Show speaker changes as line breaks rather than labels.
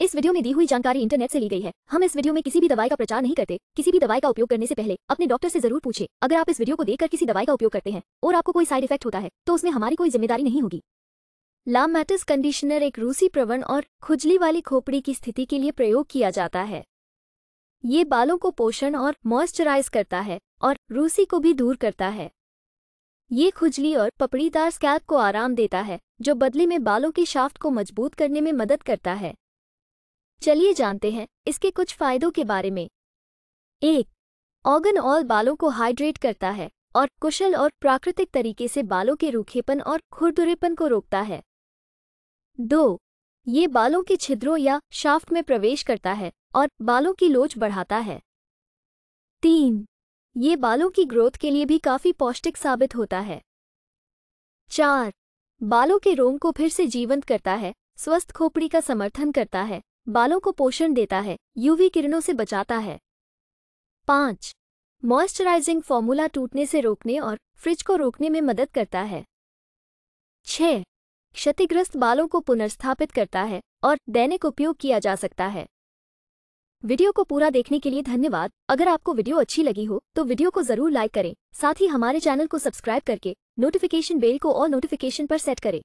इस वीडियो में दी हुई जानकारी इंटरनेट से ली गई है हम इस वीडियो में किसी भी दवाई का प्रचार नहीं करते किसी भी दवाई का उपयोग करने से पहले अपने डॉक्टर से जरूर पूछे अगर आप इस वीडियो को देखकर किसी दवाई का उपयोग करते हैं और आपको कोई साइड इफेक्ट होता है तो उसमें हमारी कोई जिम्मेदारी नहीं होगी लामैटिस कंडीशनर एक रूसी प्रवण और खुजली वाली खोपड़ी की स्थिति के लिए प्रयोग किया जाता है ये बालों को पोषण और मॉइस्चराइज करता है और रूसी को भी दूर करता है ये खुजली और पपड़ीदार स्कैल्प को आराम देता है जो बदले में बालों के शाफ्ट को मजबूत करने में मदद करता है चलिए जानते हैं इसके कुछ फायदों के बारे में एक ऑर्गन ऑल बालों को हाइड्रेट करता है और कुशल और प्राकृतिक तरीके से बालों के रूखेपन और खुरदुरेपन को रोकता है दो ये बालों के छिद्रों या शाफ्ट में प्रवेश करता है और बालों की लोच बढ़ाता है तीन ये बालों की ग्रोथ के लिए भी काफ़ी पौष्टिक साबित होता है चार बालों के रोम को फिर से जीवंत करता है स्वस्थ खोपड़ी का समर्थन करता है बालों को पोषण देता है यूवी किरणों से बचाता है पाँच मॉइस्चराइजिंग फॉर्मूला टूटने से रोकने और फ्रिज को रोकने में मदद करता है छः क्षतिग्रस्त बालों को पुनर्स्थापित करता है और दैनिक उपयोग किया जा सकता है वीडियो को पूरा देखने के लिए धन्यवाद अगर आपको वीडियो अच्छी लगी हो तो वीडियो को जरूर लाइक करें साथ ही हमारे चैनल को सब्सक्राइब करके नोटिफिकेशन बेल को और नोटिफिकेशन पर सेट करें